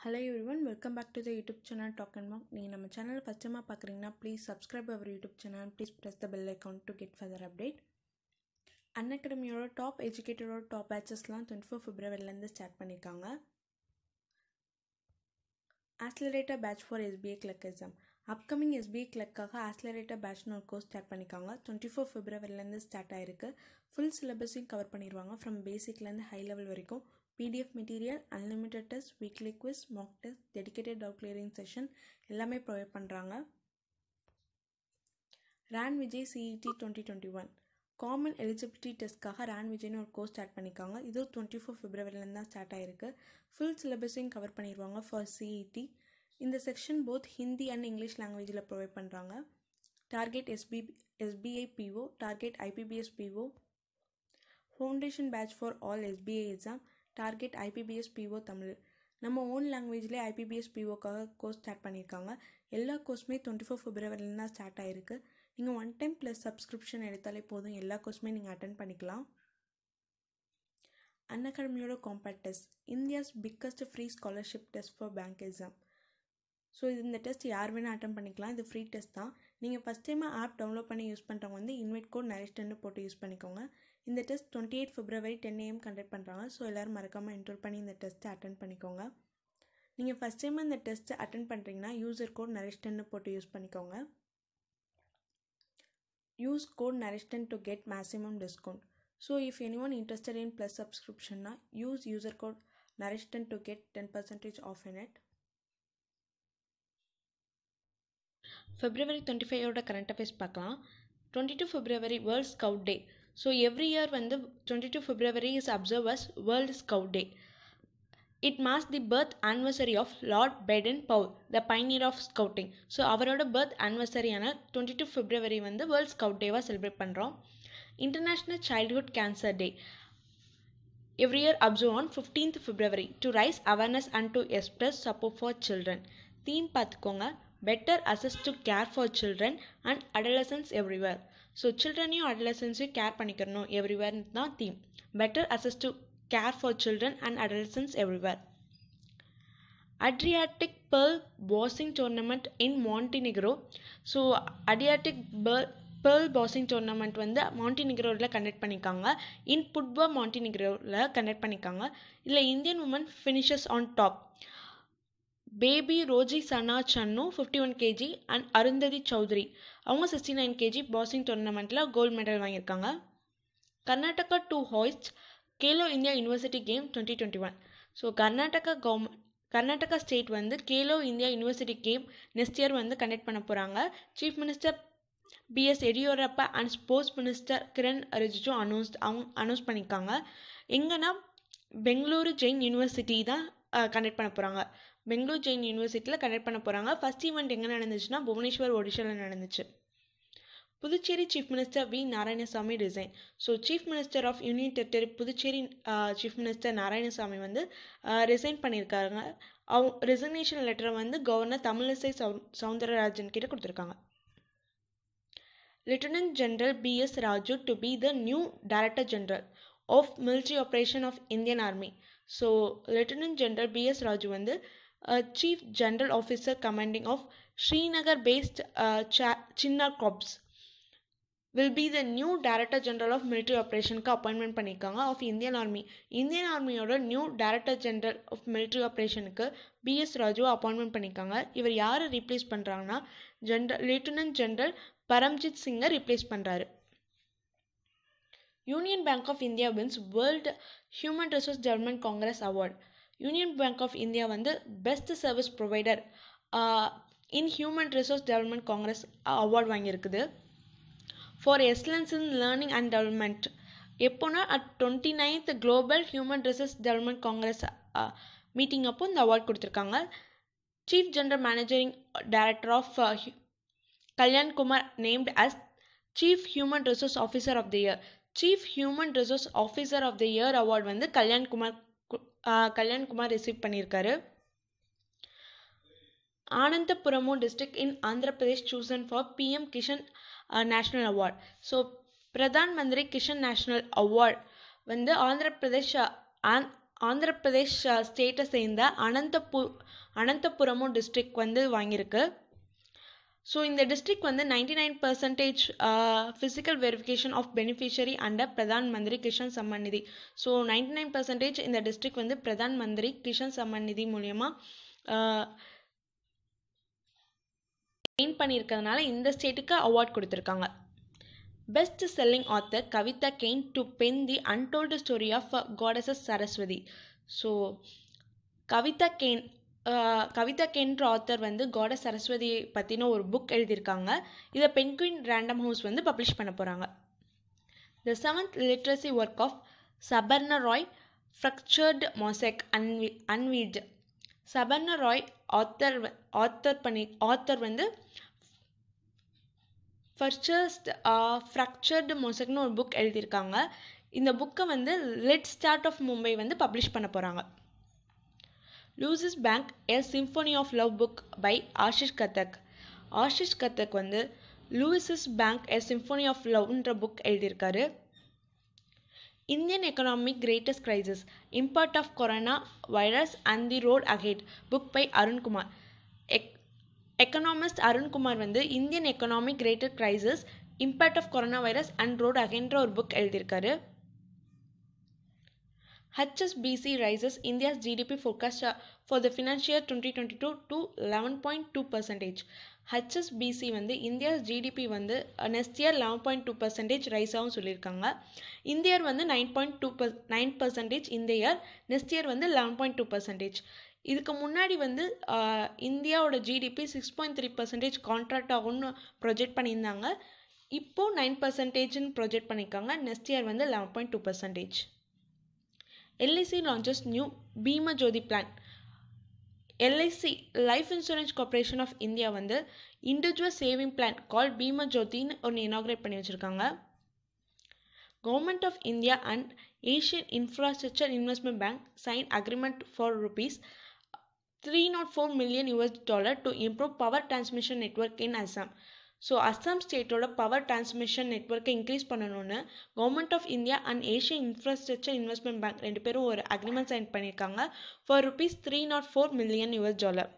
Hello everyone welcome back to the YouTube channel Talk and Mock நீங்கள் நம்ம சேனலில் ஃபஸ்ட்டமாக பார்க்குறீங்கன்னா please subscribe our YouTube channel please press the bell account to get further update அன் அகாடமியோட top எஜுகேட்டடோட top பேச்சஸ்லாம் twenty four ஃபிப்ரவரிலேருந்து ஸ்டார்ட் பண்ணியிருக்காங்க accelerator batch for SBI clerk exam upcoming SBI கிளக்காக ஆஸ்லரேட்டர் பேட்ச்னு ஒரு கோர்ஸ் ஸ்டார்ட் பண்ணிக்காங்க டுவெண்ட்டி ஃபோர் ஃபிப்ரவரிலேருந்து ஸ்டார்ட் ஆயிருக்கு ஃபுல் சிலபஸையும் கவர் பண்ணிடுவாங்க ஃப்ரம் பேசிக்லேருந்து ஹை லெவல் வரைக்கும் PDF material unlimited test weekly quiz mock test dedicated doubt clearing session எல்லாமே ப்ரொவைட் பண்ணுறாங்க Ran Vijay CET twenty twenty one common eligibility டெஸ்ட்க்காக ரேன் விஜய்னு ஒரு கோர்ஸ் ஸ்டார்ட் பண்ணிக்காங்க இது டுவெண்ட்டி ஃபோர் ஃபெப்ரவரிலேருந்து தான் ஸ்டார்ட் ஆகிருக்கு ஃபுல் சிலபஸையும் கவர் பண்ணிடுவாங்க ஃபார் சிஇடி e இந்த section both Hindi and English லாங்குவேஜில் ப்ரொவைட் பண்ணுறாங்க target SB SBI PO target IBPS PO foundation batch for all SBI exam target IBPS PO Tamil நம்ம ஓன் லாங்குவேஜ்லேயே ஐபிபிஎஸ் பிஓக்காக கோர்ஸ் ஸ்டார்ட் பண்ணியிருக்காங்க எல்லா கோர்ஸுமே டுவெண்ட்டி ஃபோர் ஃபிப்ரவரியில் தான் ஸ்டார்ட் ஆகிருக்கு நீங்கள் ஒன் டைம் ப்ளஸ் சப்ஸ்கிரிப்ஷன் எடுத்தாலே போதும் எல்லா கோர்ஸுமே நீங்கள் அட்டன் பண்ணிக்கலாம் அன்அகாடமியோட compact test India's biggest free scholarship test for bank exam so இது இந்த டெஸ்ட் யார் வேணால் அட்டன் பண்ணிக்கலாம் இது ஃப்ரீ டெஸ்ட் தான் நீங்கள் ஃபஸ்ட் டைமாக ஆப் டவுன்லோட் பண்ணி யூஸ் பண்ணுறவங்க வந்து இன்வைட் கோட் நரிஷ்டன்னு போட்டு யூஸ் பண்ணிக்கோங்க இந்த test twenty eight February ten AM conduct பண்ணுறாங்க ஸோ எல்லோரும் மறக்காமல் என்ரோல் பண்ணி இந்த டெஸ்ட்டை அட்டன் பண்ணிக்கோங்க நீங்கள் ஃபஸ்ட் டைம் இந்த டெஸ்ட்டை அட்டன் பண்ணுறீங்கன்னா யூசர் கோட் நரிஷ்டன்னு போட்டு யூஸ் பண்ணிக்கோங்க யூஸ் கோட் நரிஷ்டன் to get maximum discount so if any one interested in plus சப்ஸ்கிரிப்ஷன்னா யூஸ் யூசர் கோட் நரிஷ்டன் to get ten percentage off in it February twenty ஃபைவோட current affairs பார்க்கலாம் twenty two February World Scout Day so every year வந்து twenty two February is observe as World Scout Day it marks the birth anniversary of Lord Baden Powell the pioneer of scouting so அவரோட birth ஆனிவர்சரியான twenty two February வந்து World Scout டேவாக celebrate பண்ணுறோம் International Childhood Cancer Day every year observe on fifteenth February to raise awareness and to express support for children theme பார்த்துக்கோங்க better access to care for children and adolescents everywhere so சில்ட்ரனையும் அடலசன்ஸையும் care பண்ணிக்கிறணும் everywhere தான் theme better access to care for children and adolescents everywhere Adriatic Pearl boxing tournament in Montenegro so Adriatic Pearl pearl boxing tournament வந்து மாண்டினிக்ரோவில் conduct பண்ணியிருக்காங்க இன் புட்பா மாண்டினிக்ரோவில் conduct பண்ணியிருக்காங்க இதில் Indian woman finishes on top Baby Roji Sana Chanu fifty one KG and Arundhati Choudhary அவங்க sixty nine KG boxing டோர்னமெண்ட்டில் gold medal வாங்கியிருக்காங்க Karnataka to host Khelo India university game twenty twenty one so Karnataka government Karnataka state வந்து Khelo India university game next year வந்து conduct பண்ண போகிறாங்க chief minister BS Yediyurappa and sports minister Kiran Rijiju announce அவங்க announce பண்ணியிருக்காங்க எங்கன்னா Bengaluru Jain university தான் கண்டக்ட் பண்ண போகிறாங்க பெங்களூர் ஜெயின் யூனிவர்சிட்டியில் கண்டக்ட் பண்ண போகிறாங்க ஃபஸ்ட் ஈவெண்ட் எங்கே நடந்துச்சுன்னா புவனேஸ்வர் ஒடிஷாவில் நடந்துச்சு Puducherry chief minister V Narayanasamy resign so chief minister of union territory Puducherry chief minister Narayanasamy வந்து ரிசைன் பண்ணியிருக்காங்க அவங்க ரிசிக்னேஷன் லெட்டரை வந்து கவர்னர் தமிழிசை சௌ சவுந்தரராஜன் கிட்ட கொடுத்துருக்காங்க lieutenant general P S Raju to be the new director general of military operation of Indian army so lieutenant general P S Raju வந்து chief Chief officer Officer of Srinagar based based uh, Chinnar Corps will be new director general of military ஆப்ரேஷனுக்கு appointment பண்ணியிருக்காங்க of Indian army Indian ஆர்மியோட new director general of military ஆப்ரேஷனுக்கு PS ராஜுவை appointment பண்ணியிருக்காங்க இவர் யார் replace பண்ணுறாங்கன்னா ஜென்ரல் லெஃப்டினன்ட் ஜென்ரல் பரம்ஜித் சிங்கை ரீப்ளேஸ் பண்ணுறாரு union bank of India wins world human resource development congress award union bank of India வந்து best service provider in human resource development congress award வாங்கியிருக்குது for excellence in learning and development எப்போனா at twenty ninth global human resource development congress meeting அப்போ இந்த award கொடுத்துருக்காங்க chief general managing director of Kalyan Kumar named as chief human resource officer of the year chief human resource officer of the year award வந்து Kalyan Kumar Kalyan Kumar receive பண்ணியிருக்காரு Anantapuramu district in Andhra Pradesh chosen for PM Kisan national award so Pradhan Mantri Kisan national award வந்து ஆந்திர பிரதேஷ் ஆந்திர பிரதேஷ் ஸ்டேட்டை சேர்ந்த அனந்தபு அனந்தபுரமும் district வந்து வாங்கியிருக்கு so இந்த district வந்து ninety nine percentage physical verification of beneficiary under Pradhan Mantri Kisan Samman Nidhi so ninety nine percentage இந்த டிஸ்ட்ரிக்ட் வந்து பிரதான் மந்திரி கிஷன் சம்மன் நிதி மூலயமா கெயின் பண்ணியிருக்கிறதுனால இந்த ஸ்டேட்டுக்கு அவார்ட் கொடுத்துருக்காங்க best selling author Kavita Kane to pen the untold story of goddess Saraswati so Kavita Kane Kavita கென்ற ஆத்தர் வந்து காட சரஸ்வதி பற்றின ஒரு புக் எழுதியிருக்காங்க இதை பென்குயின் ரேண்டம் ஹவுஸ் வந்து பப்ளிஷ் பண்ண போகிறாங்க the seventh literacy work of Sabarna Roy fractured mosaic அன்வி unveiled Sabarna Roy author author பண்ணி ஆத்தர் வந்து ஃபர்ச்சர்ஸ்ட் ஃப்ரக்சர்டு மொசக்னு ஒரு புக் எழுதியிருக்காங்க இந்த புக்கை வந்து லெட் ஸ்டார்ட் ஆஃப் மும்பை வந்து பப்ளிஷ் பண்ண போகிறாங்க Lucy's bank a symphony of love book by Ashish Kathak Ashish Kathak வந்து Lucy's bank a symphony of லவ்ன்ற புக் எழுதியிருக்காரு Indian economic greatest crisis impact of coronavirus and the road ahead book by Arun Kumar எக் economist Arun Kumar வந்து Indian economic greater crisis impact of coronavirus and road அகைன்ற ஒரு book எழுதியிருக்காரு HSBC raises India's GDP forecast uh, for twenty two two eleven point two percentage HSBC வந்து India's GDP வந்து next year eleven point two percentage rise ஆகும் சொல்லியிருக்காங்க இந்தியர் வந்து nine point two per nine percentage இந்த year next year வந்து eleven point two percentage இதுக்கு முன்னாடி வந்து uh, இந்தியாவோட GDP six point three percentage contract ஆகும்னு ப்ரொஜெக்ட் பண்ணியிருந்தாங்க இப்போது நைன் பர்சன்டேஜ்னு ப்ரொஜெக்ட் பண்ணியிருக்காங்க நெக்ஸ்ட் இயர் வந்து eleven point two percentage LIC launches new Bima Jyoti plan. LIC life insurance corporation of India வந்து individual saving plan call Bima ஜோதின்னு ஒன்று inaugurate பண்ணி வச்சுருக்காங்க government of India and Asian infrastructure investment bank sign agreement for rupees three nought four million US dollar to improve power transmission network in Assam so Assam ஸ்டேட்டோட power transmission நெட்ஒர்க்கை increase பண்ணணும்னு government of India and Asian infrastructure investment bank ரெண்டு பேரும் ஒரு agreement sign பண்ணியிருக்காங்க for rupees three nought four million US dollar